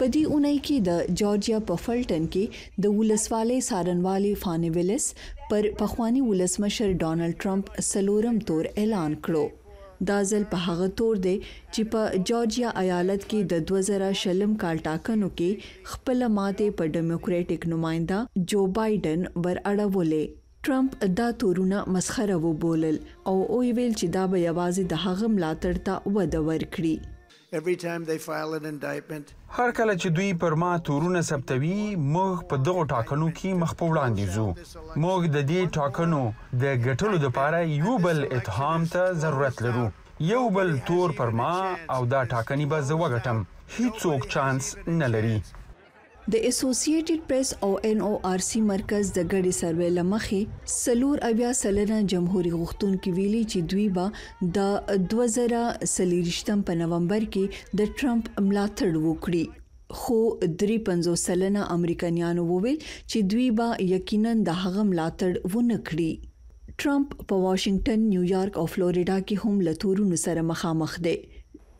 په دې اونۍ کې د جورجیا په فلټن کې د ولسوالۍ سارنوالي فانی ویلس پر پخوانی ولسمشر ډانلډ ټرمپ سلورم تور اعلان کړو دا ځل په هغه تور دی چې په جورجیا ایالت کې د 2020 کال ټاکنو کې خپل ماته په ډیموکراټک نماینده جو بایدن ور اړولې ټرمپ دا تورونه مسخره وبولل او او ویل چې دا به یوازې د هغه ملاتړ ته ودور کړی هر کله چې دوی پر ما تورونه ثبتوي موږ په دغه ټاکنو کې مخ په وړاندې ځو موږ د دې ټاکنو د ګټلو لپاره یو بل اتهام ته ضرورت لرو یو بل تور پر ما او دا ټاکنې به زه وګټم هیڅوک چانس نه لري د اسوسییټډ پریس او ان او ار سی مرکز د غړي سروې لمخې سلور اویا سلنه جمهوریت غوښتونکو ویلي چې دوی به د 2000 سلیریشتم په نومبر کې د ټرمپ ملاتړ وکړي خو 350 سلنه امریکایانو وویل چې دوی به یقینا د هغه ملاتړ ونه کړي ټرمپ په واشنگټن، نیویارک او فلوریدا کې هم لتورونو سره مخامخ دی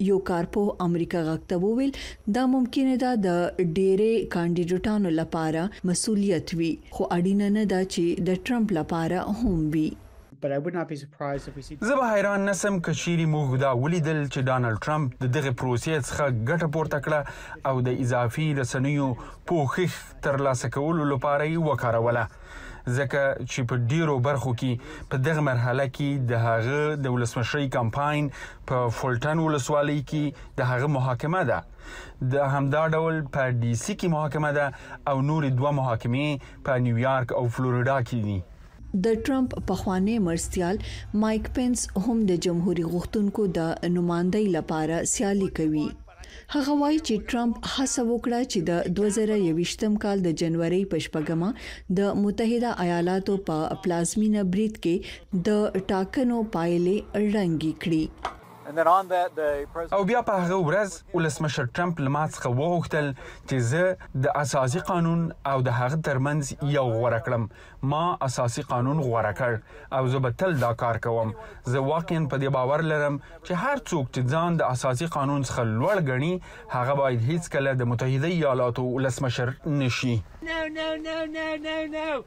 یو کارپو امریکا غکته وویل دا ممکنه ده د ډېرې کاندیدټانو لپاره مسولیت وي خو اړینه نه ده چې د ټرمپ لپاره هم وي but I would not be surprised if we see زه به حیران نسم که چیرې موږ دا ولیدل چې ډانلډ ټرمپ د دغه پروسې څخه ګټه پورته کړه او د اضافي رسنیو پوښښ ترلاسه کولو لپاره یې وکاروله ځکه چې په ډیرو برخو کې په دغه مرحله کې د هغه د ولسمشری کمپاین په فولټن ولسوالۍ کې د هغه محاکمه ده د همدا ډول په ډي سي کې محاکمه ده او نور دوه محاکمې په نیویارک او فلوریدا کې دي د ټرمپ په خوانی مرستيال مايك پنس هم د جمهوریت غوښتونکو د نمائندۍ لپاره سیالي کوي هغه وایي چې ټرمپ هڅه وکړه چې د 2023م کال د جنوري پښپګما د متحده ایالاتو په پلازمینه بریټ کې د ټاکنو پایلې رنګي کړي او بیا په هغه ورځ ولسمشر ټرمپ لما څخه وغوښتل چې زه د اساسي قانون او د هغه ترمنځ یو غوړه کړم ما اساسي قانون غوړه کړ او زه به تل دا کار کوم زه واقعا په دې باور لرم چې هر څوک چې ځان د اساسي قانون څخه لوړ غني هغه باید هیڅ کله د متحده ایالاتو ولسمشر نشي نو نو نو نو نو نو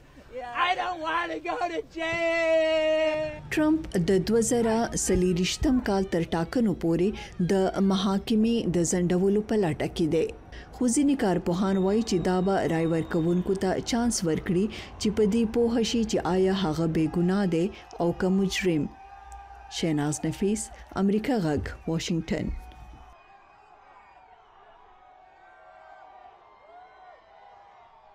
ټرمپ د 2023م کال تر ټاکنو پورې د محاکمې د زندولو په لټه کې دی خو ځینې کارپوهان وایي چې دا به رای ورکوونکو ته چانس ورکړي چې په دې پوه شي چې آیا هغه بې ګناه دی او که مجرم شیناز نفیس امریکا غږ واشنگټن